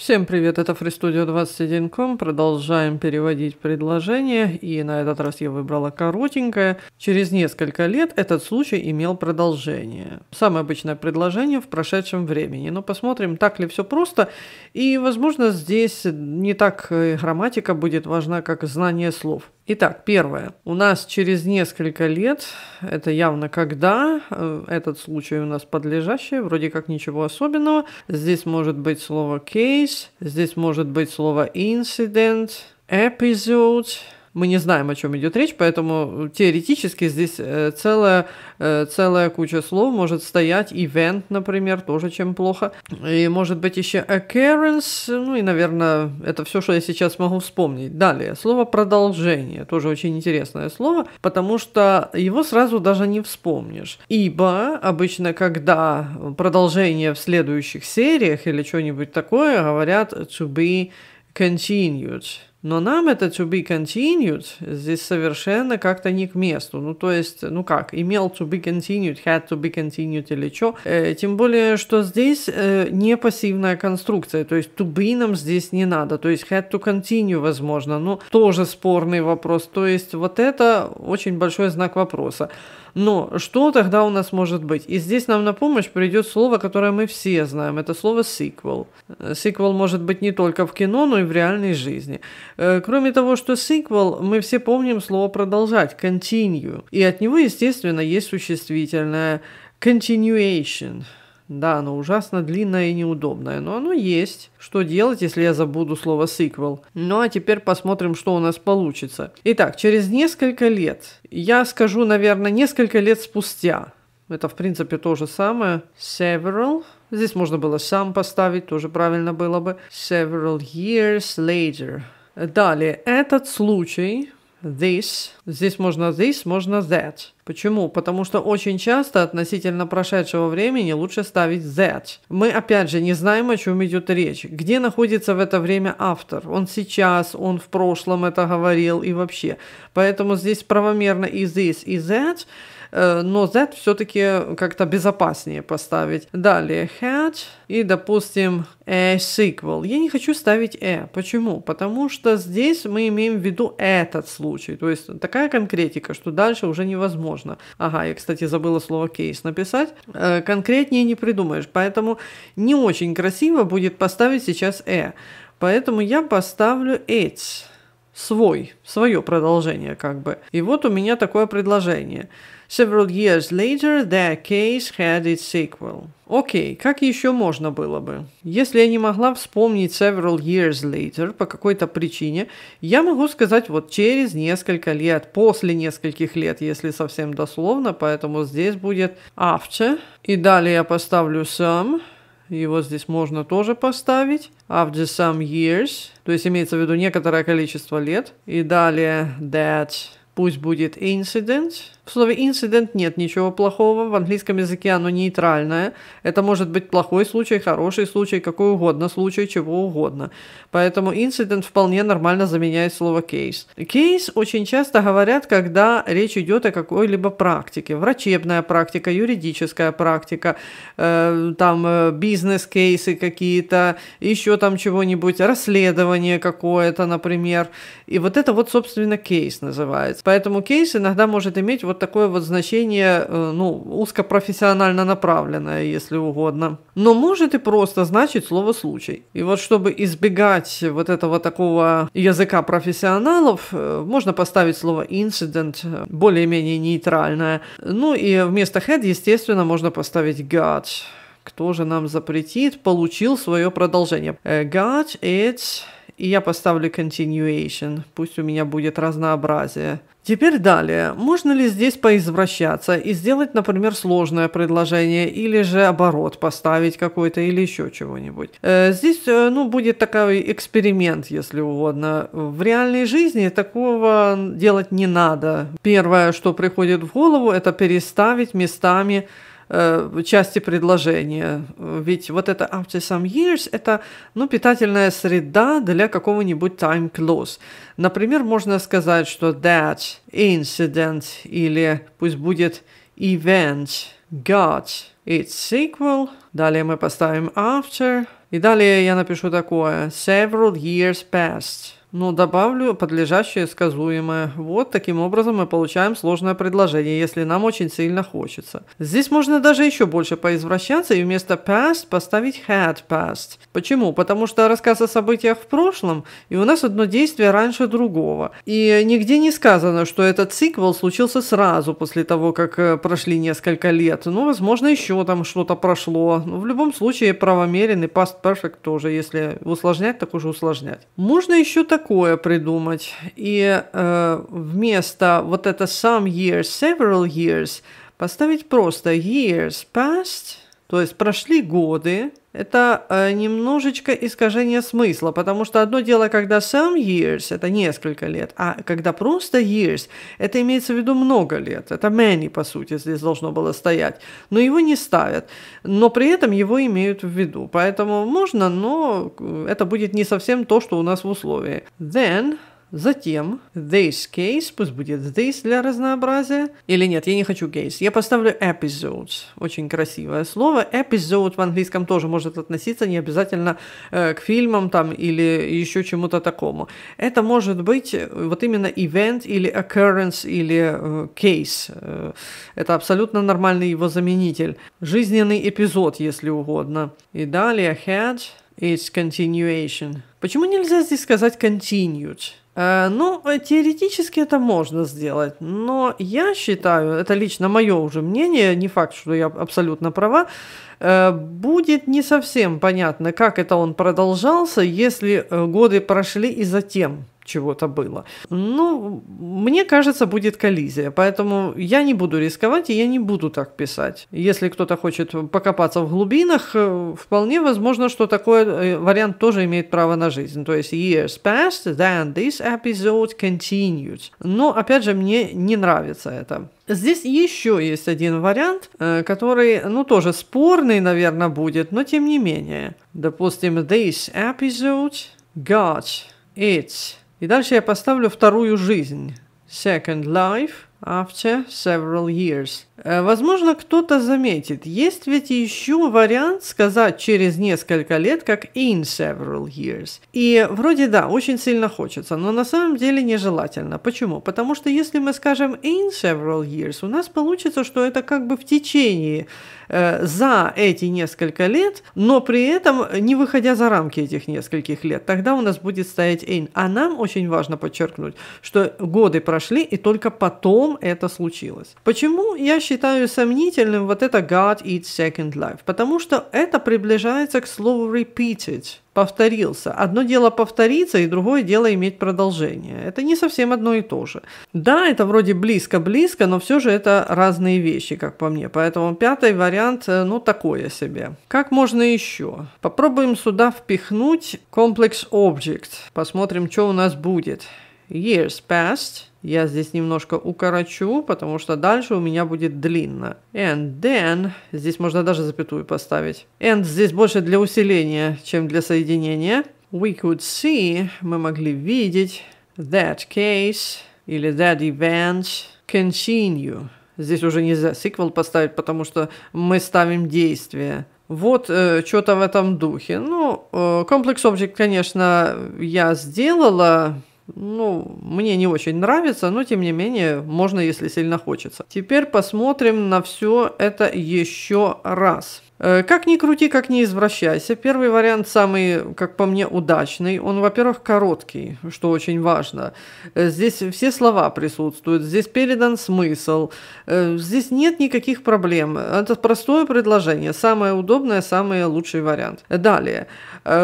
Всем привет, это FreeStudio 21.com. Продолжаем переводить предложения, и на этот раз я выбрала коротенькое. Через несколько лет этот случай имел продолжение. Самое обычное предложение в прошедшем времени. Но посмотрим, так ли все просто. И, возможно, здесь не так э, грамматика будет важна, как знание слов. Итак, первое. У нас через несколько лет, это явно когда, э, этот случай у нас подлежащий, вроде как ничего особенного. Здесь может быть слово case, здесь может быть слово incident, episode мы не знаем, о чем идет речь, поэтому э, теоретически здесь э, целая, э, целая куча слов может стоять. Event, например, тоже чем плохо. И может быть еще occurrence, ну и, наверное, это все, что я сейчас могу вспомнить. Далее, слово продолжение, тоже очень интересное слово, потому что его сразу даже не вспомнишь. Ибо обычно, когда продолжение в следующих сериях или что-нибудь такое, говорят to be continued. Но нам это to be continued здесь совершенно как-то не к месту. Ну, то есть, ну как, имел to be continued, had to be continued или что. Э, тем более, что здесь э, не пассивная конструкция. То есть, to be нам здесь не надо. То есть, had to continue, возможно. Ну, тоже спорный вопрос. То есть, вот это очень большой знак вопроса. Но что тогда у нас может быть? И здесь нам на помощь придет слово, которое мы все знаем. Это слово sequel. Э, sequel может быть не только в кино, но и в реальной жизни. Э, кроме того, что сиквел, мы все помним слово «продолжать» – «continue». И от него, естественно, есть существительное «continuation». Да, оно ужасно длинное и неудобное, но оно есть. Что делать, если я забуду слово «сиквел»? Ну а теперь посмотрим, что у нас получится. Итак, через несколько лет, я скажу, наверное, несколько лет спустя, это, в принципе, то же самое. Several. Здесь можно было сам поставить, тоже правильно было бы. Several years later. Далее, этот случай, this, здесь можно this, можно that. Почему? Потому что очень часто относительно прошедшего времени лучше ставить that. Мы опять же не знаем, о чем идет речь. Где находится в это время автор? Он сейчас, он в прошлом это говорил и вообще. Поэтому здесь правомерно и this, и that – Э, но Z все-таки как-то безопаснее поставить. Далее head и, допустим, a sequel. Я не хочу ставить a. E. Почему? Потому что здесь мы имеем в виду этот случай. То есть такая конкретика, что дальше уже невозможно. Ага, я, кстати, забыла слово case написать. Э, конкретнее не придумаешь. Поэтому не очень красиво будет поставить сейчас a. E. Поэтому я поставлю it's свой, свое продолжение как бы. И вот у меня такое предложение – Several years later, their case had its sequel. Окей, okay, как еще можно было бы? Если я не могла вспомнить several years later по какой-то причине, я могу сказать вот через несколько лет, после нескольких лет, если совсем дословно, поэтому здесь будет after. И далее я поставлю some. Его здесь можно тоже поставить. After some years, то есть имеется в виду некоторое количество лет. И далее that пусть будет incident. В слове incident нет ничего плохого, в английском языке оно нейтральное. Это может быть плохой случай, хороший случай, какой угодно случай, чего угодно. Поэтому incident вполне нормально заменяет слово case. Case очень часто говорят, когда речь идет о какой-либо практике. Врачебная практика, юридическая практика, э, там э, бизнес-кейсы какие-то, еще там чего-нибудь, расследование какое-то, например. И вот это вот, собственно, кейс называется. Поэтому кейс иногда может иметь вот такое вот значение, э, ну, узкопрофессионально направленное, если угодно. Но может и просто значить слово «случай». И вот чтобы избегать вот этого такого языка профессионалов, э, можно поставить слово «incident», э, более-менее нейтральное. Ну и вместо «head», естественно, можно поставить «gut». Кто же нам запретит? Получил свое продолжение. «Gut» — it's и я поставлю continuation. Пусть у меня будет разнообразие. Теперь далее. Можно ли здесь поизвращаться и сделать, например, сложное предложение или же оборот поставить какой-то или еще чего-нибудь? Э, здесь, э, ну, будет такой эксперимент, если угодно. В реальной жизни такого делать не надо. Первое, что приходит в голову, это переставить местами Э, части предложения. Ведь вот это after some years – это ну, питательная среда для какого-нибудь time close. Например, можно сказать, что that incident или пусть будет event got its sequel. Далее мы поставим after. И далее я напишу такое. Several years passed. Ну, добавлю подлежащее сказуемое. Вот таким образом мы получаем сложное предложение, если нам очень сильно хочется. Здесь можно даже еще больше поизвращаться и вместо past поставить had past. Почему? Потому что рассказ о событиях в прошлом, и у нас одно действие раньше другого. И нигде не сказано, что этот сиквел случился сразу после того, как э, прошли несколько лет. Ну, возможно, еще там что-то прошло. Но в любом случае правомеренный past perfect тоже, если усложнять, так уже усложнять. Можно еще так такое придумать. И э, вместо вот это some years, several years поставить просто years past – то есть прошли годы, это э, немножечко искажение смысла, потому что одно дело, когда some years – это несколько лет, а когда просто years – это имеется в виду много лет, это many, по сути, здесь должно было стоять, но его не ставят, но при этом его имеют в виду, поэтому можно, но э, это будет не совсем то, что у нас в условии. Then Затем this case, пусть будет this для разнообразия. Или нет, я не хочу case. Я поставлю episodes. Очень красивое слово. Episode в английском тоже может относиться не обязательно э, к фильмам там или еще чему-то такому. Это может быть э, вот именно event или occurrence или э, case. Э, это абсолютно нормальный его заменитель. Жизненный эпизод, если угодно. И далее had its continuation. Почему нельзя здесь сказать continued? Э, ну, э, теоретически это можно сделать, но я считаю, это лично мое уже мнение, не факт, что я абсолютно права, э, будет не совсем понятно, как это он продолжался, если годы прошли и затем чего-то было. Ну, мне кажется, будет коллизия, поэтому я не буду рисковать и я не буду так писать. Если кто-то хочет покопаться в глубинах, э, вполне возможно, что такой э, вариант тоже имеет право на жизнь. То есть years passed, then this episode continued. Но, опять же, мне не нравится это. Здесь еще есть один вариант, э, который, ну, тоже спорный, наверное, будет, но тем не менее. Допустим, this episode got its и дальше я поставлю вторую жизнь. Second life after several years. Э, возможно, кто-то заметит, есть ведь еще вариант сказать через несколько лет, как in several years. И вроде да, очень сильно хочется, но на самом деле нежелательно. Почему? Потому что если мы скажем in several years, у нас получится, что это как бы в течение э, за эти несколько лет, но при этом не выходя за рамки этих нескольких лет. Тогда у нас будет стоять in. А нам очень важно подчеркнуть, что годы прошли, и только потом это случилось. Почему? Я считаю, считаю сомнительным вот это God eats second life, потому что это приближается к слову repeated, повторился. Одно дело повториться, и другое дело иметь продолжение. Это не совсем одно и то же. Да, это вроде близко-близко, но все же это разные вещи, как по мне. Поэтому пятый вариант, э, ну, такое себе. Как можно еще? Попробуем сюда впихнуть комплекс object. Посмотрим, что у нас будет. Years passed – я здесь немножко укорочу, потому что дальше у меня будет длинно. And then, здесь можно даже запятую поставить. And здесь больше для усиления, чем для соединения. We could see, мы могли видеть, that case или that event continue. Здесь уже нельзя сиквел поставить, потому что мы ставим действие. Вот э, что-то в этом духе. Ну, э, комплекс э, Object, конечно, я сделала ну, мне не очень нравится, но тем не менее, можно, если сильно хочется. Теперь посмотрим на все это еще раз. Э, как ни крути, как ни извращайся, первый вариант самый, как по мне, удачный. Он, во-первых, короткий, что очень важно. Э, здесь все слова присутствуют, здесь передан смысл, э, здесь нет никаких проблем. Это простое предложение, самое удобное, самый лучший вариант. Далее.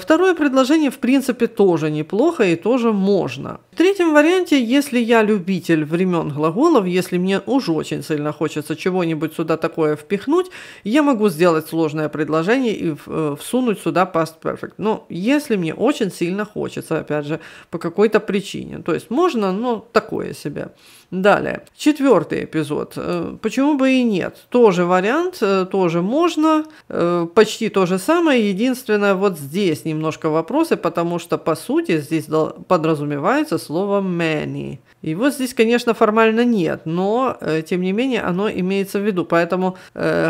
Второе предложение, в принципе, тоже неплохо и тоже можно. В третьем варианте, если я любитель времен глаголов, если мне уж очень сильно хочется чего-нибудь сюда такое впихнуть, я могу сделать сложное предложение и э, всунуть сюда past perfect. Но если мне очень сильно хочется, опять же, по какой-то причине. То есть можно, но такое себе. Далее. Четвертый эпизод. Э, почему бы и нет? Тоже вариант, э, тоже можно. Почти то же самое. Единственное, вот здесь немножко вопросы, потому что, по сути, здесь подразумевается слово many. И вот здесь, конечно, формально нет, но, тем не менее, оно имеется в виду. Поэтому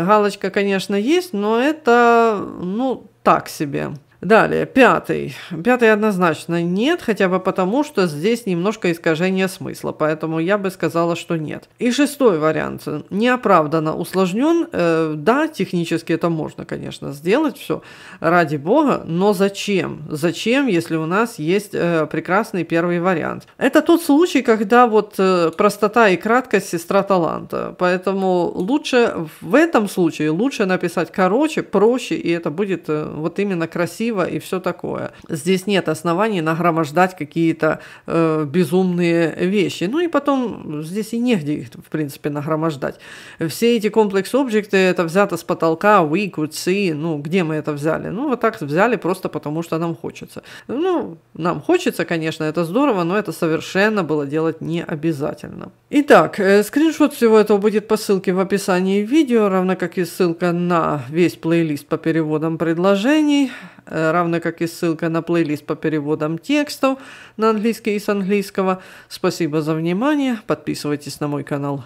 галочка, конечно, есть, но это, ну, так себе. Далее, пятый. Пятый однозначно нет, хотя бы потому, что здесь немножко искажение смысла, поэтому я бы сказала, что нет. И шестой вариант. Неоправданно усложнен. Э, да, технически это можно, конечно, сделать все ради бога, но зачем? Зачем, если у нас есть э, прекрасный первый вариант? Это тот случай, когда вот э, простота и краткость сестра таланта. Поэтому лучше в этом случае лучше написать короче, проще, и это будет э, вот именно красиво красиво и все такое. Здесь нет оснований нагромождать какие-то э, безумные вещи. Ну и потом здесь и негде их, в принципе, нагромождать. Все эти комплекс-объекты, это взято с потолка, we could see, ну где мы это взяли? Ну вот так взяли просто потому, что нам хочется. Ну, нам хочется, конечно, это здорово, но это совершенно было делать не обязательно. Итак, э, скриншот всего этого будет по ссылке в описании видео, равно как и ссылка на весь плейлист по переводам предложений. Э, Э, равно как и ссылка на плейлист по переводам текстов на английский и с английского. Спасибо за внимание. Подписывайтесь на мой канал.